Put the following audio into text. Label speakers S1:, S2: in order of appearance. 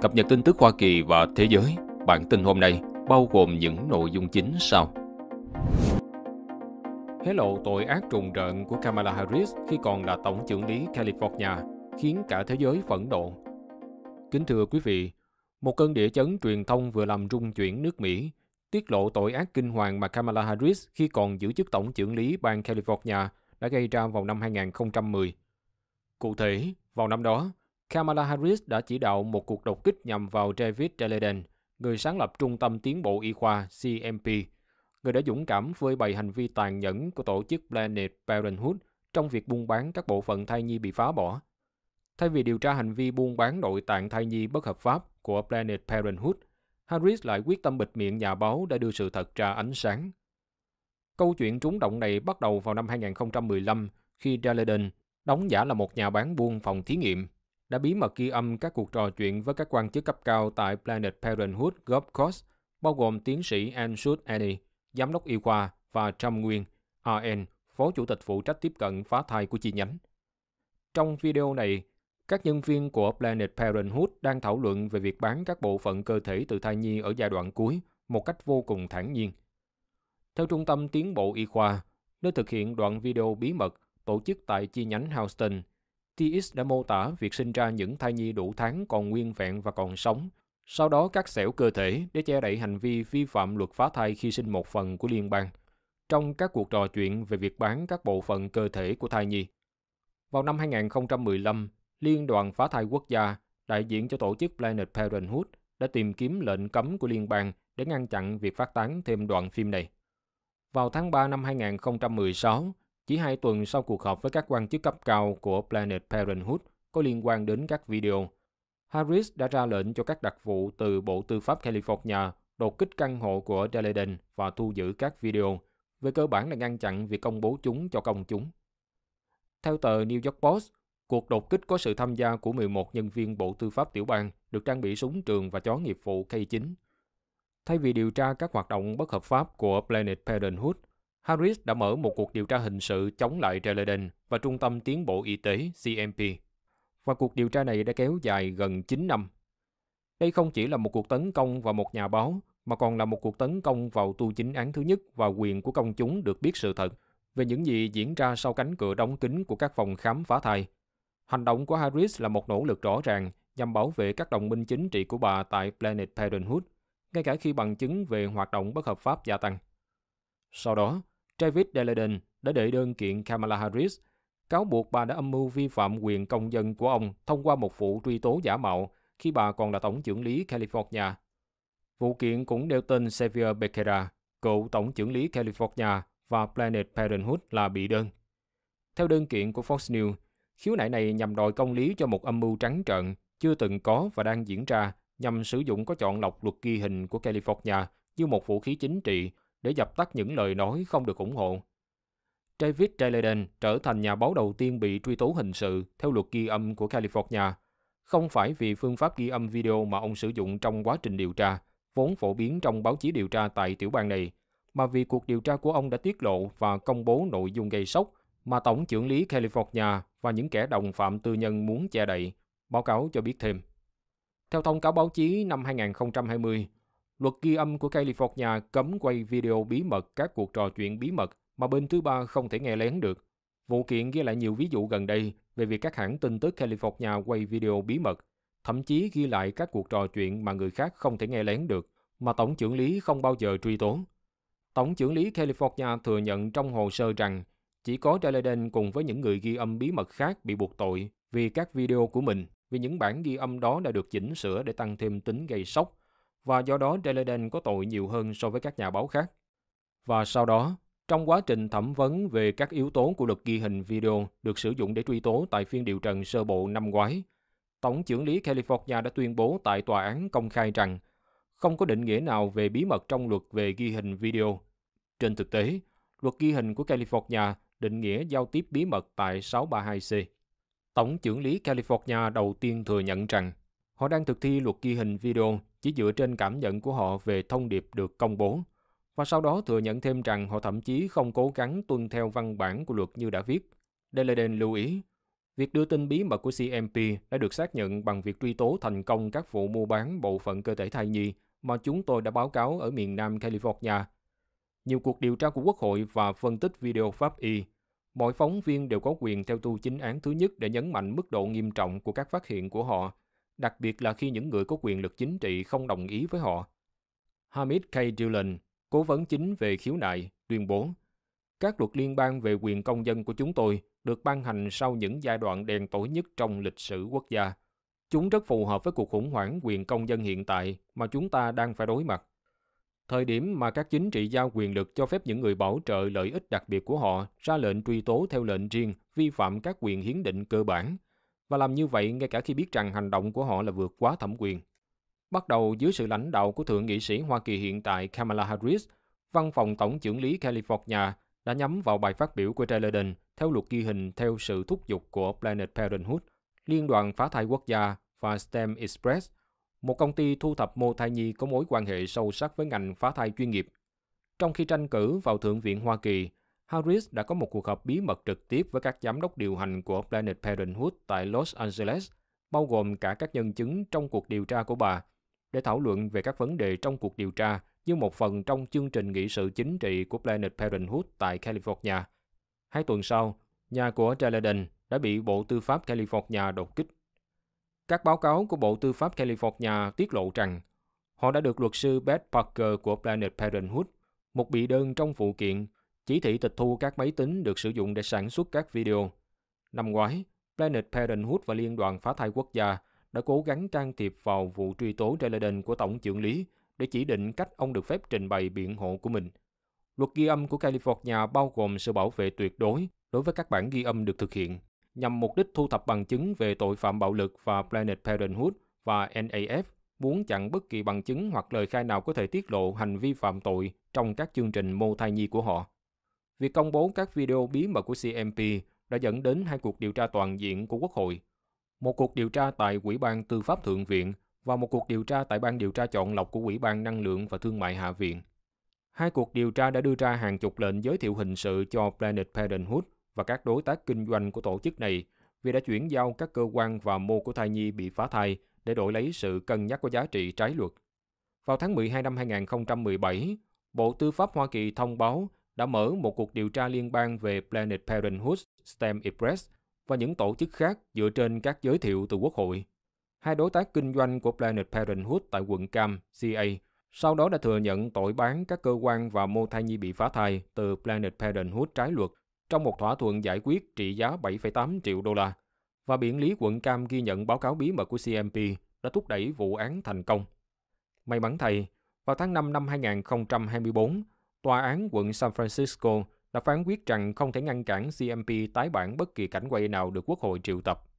S1: Cập nhật tin tức Hoa Kỳ và thế giới, bản tin hôm nay bao gồm những nội dung chính sau. Hé lộ tội ác trùng rợn của Kamala Harris khi còn là tổng trưởng lý California khiến cả thế giới phẫn nộ. Kính thưa quý vị, một cơn địa chấn truyền thông vừa làm rung chuyển nước Mỹ tiết lộ tội ác kinh hoàng mà Kamala Harris khi còn giữ chức tổng trưởng lý bang California đã gây ra vào năm 2010. Cụ thể, vào năm đó, Kamala Harris đã chỉ đạo một cuộc đột kích nhằm vào David Deleden, người sáng lập Trung tâm Tiến bộ Y khoa CMP, người đã dũng cảm phơi bày hành vi tàn nhẫn của tổ chức Planet Parenthood trong việc buôn bán các bộ phận thai nhi bị phá bỏ. Thay vì điều tra hành vi buôn bán nội tạng thai nhi bất hợp pháp của Planet Parenthood, Harris lại quyết tâm bịt miệng nhà báo đã đưa sự thật ra ánh sáng. Câu chuyện trúng động này bắt đầu vào năm 2015 khi Daleden đóng giả là một nhà bán buôn phòng thí nghiệm đã bí mật ghi âm các cuộc trò chuyện với các quan chức cấp cao tại Planet Parenthood Gulf Coast, bao gồm tiến sĩ Anshut Eddy, giám đốc y khoa và Trâm Nguyên, RN, phó chủ tịch phụ trách tiếp cận phá thai của chi nhánh. Trong video này, các nhân viên của Planet Parenthood đang thảo luận về việc bán các bộ phận cơ thể từ thai nhi ở giai đoạn cuối một cách vô cùng thản nhiên. Theo Trung tâm Tiến bộ Y khoa, nơi thực hiện đoạn video bí mật tổ chức tại chi nhánh Houston, Tis đã mô tả việc sinh ra những thai nhi đủ tháng còn nguyên vẹn và còn sống, sau đó cắt xẻo cơ thể để che đậy hành vi vi phạm luật phá thai khi sinh một phần của liên bang, trong các cuộc trò chuyện về việc bán các bộ phận cơ thể của thai nhi. Vào năm 2015, Liên đoàn Phá thai quốc gia, đại diện cho tổ chức Planet Parenthood, đã tìm kiếm lệnh cấm của liên bang để ngăn chặn việc phát tán thêm đoạn phim này. Vào tháng 3 năm 2016, chỉ hai tuần sau cuộc họp với các quan chức cấp cao của Planet Parenthood có liên quan đến các video, Harris đã ra lệnh cho các đặc vụ từ Bộ Tư pháp California đột kích căn hộ của Deleden và thu giữ các video, về cơ bản là ngăn chặn việc công bố chúng cho công chúng. Theo tờ New York Post, cuộc đột kích có sự tham gia của 11 nhân viên Bộ Tư pháp tiểu bang được trang bị súng trường và chó nghiệp vụ K9. Thay vì điều tra các hoạt động bất hợp pháp của Planet Parenthood, Harris đã mở một cuộc điều tra hình sự chống lại Releden và Trung tâm Tiến bộ Y tế CMP. Và cuộc điều tra này đã kéo dài gần 9 năm. Đây không chỉ là một cuộc tấn công vào một nhà báo, mà còn là một cuộc tấn công vào tu chính án thứ nhất và quyền của công chúng được biết sự thật về những gì diễn ra sau cánh cửa đóng kín của các phòng khám phá thai. Hành động của Harris là một nỗ lực rõ ràng nhằm bảo vệ các đồng minh chính trị của bà tại Planet Parenthood, ngay cả khi bằng chứng về hoạt động bất hợp pháp gia tăng. Sau đó, Travis Deladen đã đệ đơn kiện Kamala Harris, cáo buộc bà đã âm mưu vi phạm quyền công dân của ông thông qua một vụ truy tố giả mạo khi bà còn là tổng trưởng lý California. Vụ kiện cũng nêu tên Xavier Becerra, cựu tổng trưởng lý California và Planet Parenthood là bị đơn. Theo đơn kiện của Fox News, khiếu nại này nhằm đòi công lý cho một âm mưu trắng trợn chưa từng có và đang diễn ra nhằm sử dụng có chọn lọc luật ghi hình của California như một vũ khí chính trị để dập tắt những lời nói không được ủng hộ. David Deleden trở thành nhà báo đầu tiên bị truy tố hình sự theo luật ghi âm của California, không phải vì phương pháp ghi âm video mà ông sử dụng trong quá trình điều tra, vốn phổ biến trong báo chí điều tra tại tiểu bang này, mà vì cuộc điều tra của ông đã tiết lộ và công bố nội dung gây sốc mà Tổng trưởng lý California và những kẻ đồng phạm tư nhân muốn che đậy, báo cáo cho biết thêm. Theo thông cáo báo chí năm 2020, Luật ghi âm của California cấm quay video bí mật các cuộc trò chuyện bí mật mà bên thứ ba không thể nghe lén được. Vụ kiện ghi lại nhiều ví dụ gần đây về việc các hãng tin tức California quay video bí mật, thậm chí ghi lại các cuộc trò chuyện mà người khác không thể nghe lén được, mà Tổng trưởng lý không bao giờ truy tố. Tổng trưởng lý California thừa nhận trong hồ sơ rằng chỉ có Deleden cùng với những người ghi âm bí mật khác bị buộc tội vì các video của mình, vì những bản ghi âm đó đã được chỉnh sửa để tăng thêm tính gây sốc và do đó Deleden có tội nhiều hơn so với các nhà báo khác. Và sau đó, trong quá trình thẩm vấn về các yếu tố của luật ghi hình video được sử dụng để truy tố tại phiên điều trần sơ bộ năm ngoái, Tổng trưởng lý California đã tuyên bố tại tòa án công khai rằng không có định nghĩa nào về bí mật trong luật về ghi hình video. Trên thực tế, luật ghi hình của California định nghĩa giao tiếp bí mật tại 632C. Tổng trưởng lý California đầu tiên thừa nhận rằng Họ đang thực thi luật ghi hình video chỉ dựa trên cảm nhận của họ về thông điệp được công bố, và sau đó thừa nhận thêm rằng họ thậm chí không cố gắng tuân theo văn bản của luật như đã viết. Deleden lưu ý, việc đưa tin bí mật của CMP đã được xác nhận bằng việc truy tố thành công các vụ mua bán bộ phận cơ thể thai nhi mà chúng tôi đã báo cáo ở miền Nam California. Nhiều cuộc điều tra của Quốc hội và phân tích video pháp y, mọi phóng viên đều có quyền theo tu chính án thứ nhất để nhấn mạnh mức độ nghiêm trọng của các phát hiện của họ đặc biệt là khi những người có quyền lực chính trị không đồng ý với họ. Hamid K. Dillon, cố vấn chính về khiếu nại, tuyên bố Các luật liên bang về quyền công dân của chúng tôi được ban hành sau những giai đoạn đen tối nhất trong lịch sử quốc gia. Chúng rất phù hợp với cuộc khủng hoảng quyền công dân hiện tại mà chúng ta đang phải đối mặt. Thời điểm mà các chính trị giao quyền lực cho phép những người bảo trợ lợi ích đặc biệt của họ ra lệnh truy tố theo lệnh riêng vi phạm các quyền hiến định cơ bản – và làm như vậy ngay cả khi biết rằng hành động của họ là vượt quá thẩm quyền. Bắt đầu dưới sự lãnh đạo của Thượng nghị sĩ Hoa Kỳ hiện tại Kamala Harris, Văn phòng Tổng trưởng lý California đã nhắm vào bài phát biểu của Trelleden theo luật ghi hình theo sự thúc giục của Planet Parenthood, Liên đoàn Phá thai Quốc gia và STEM Express, một công ty thu thập mô thai nhi có mối quan hệ sâu sắc với ngành phá thai chuyên nghiệp. Trong khi tranh cử vào Thượng viện Hoa Kỳ, Harris đã có một cuộc họp bí mật trực tiếp với các giám đốc điều hành của Planet Parenthood tại Los Angeles, bao gồm cả các nhân chứng trong cuộc điều tra của bà, để thảo luận về các vấn đề trong cuộc điều tra như một phần trong chương trình nghị sự chính trị của Planet Parenthood tại California. Hai tuần sau, nhà của Jaleden đã bị Bộ Tư pháp California đột kích. Các báo cáo của Bộ Tư pháp California tiết lộ rằng họ đã được luật sư Beth Parker của Planet Parenthood, một bị đơn trong vụ kiện, chỉ thị tịch thu các máy tính được sử dụng để sản xuất các video. Năm ngoái, Planet Parenthood và Liên đoàn Phá thai Quốc gia đã cố gắng can thiệp vào vụ truy tố Treladen của Tổng trưởng lý để chỉ định cách ông được phép trình bày biện hộ của mình. Luật ghi âm của California bao gồm sự bảo vệ tuyệt đối đối với các bản ghi âm được thực hiện, nhằm mục đích thu thập bằng chứng về tội phạm bạo lực và Planet Parenthood và NAF muốn chặn bất kỳ bằng chứng hoặc lời khai nào có thể tiết lộ hành vi phạm tội trong các chương trình mô thai nhi của họ. Việc công bố các video bí mật của CMP đã dẫn đến hai cuộc điều tra toàn diện của Quốc hội. Một cuộc điều tra tại Quỹ ban Tư pháp Thượng viện và một cuộc điều tra tại Ban điều tra chọn lọc của Quỹ ban Năng lượng và Thương mại Hạ viện. Hai cuộc điều tra đã đưa ra hàng chục lệnh giới thiệu hình sự cho Planet Parenthood và các đối tác kinh doanh của tổ chức này vì đã chuyển giao các cơ quan và mô của thai nhi bị phá thai để đổi lấy sự cân nhắc có giá trị trái luật. Vào tháng 12 năm 2017, Bộ Tư pháp Hoa Kỳ thông báo đã mở một cuộc điều tra liên bang về Planet Parenthood, STEM Express và những tổ chức khác dựa trên các giới thiệu từ Quốc hội. Hai đối tác kinh doanh của Planet Parenthood tại quận Cam, CA, sau đó đã thừa nhận tội bán các cơ quan và mô thai nhi bị phá thai từ Planet Parenthood trái luật trong một thỏa thuận giải quyết trị giá 7,8 triệu đô la và biện lý quận Cam ghi nhận báo cáo bí mật của CMP đã thúc đẩy vụ án thành công. May mắn thầy, vào tháng 5 năm 2024, Tòa án quận San Francisco đã phán quyết rằng không thể ngăn cản CMP tái bản bất kỳ cảnh quay nào được Quốc hội triệu tập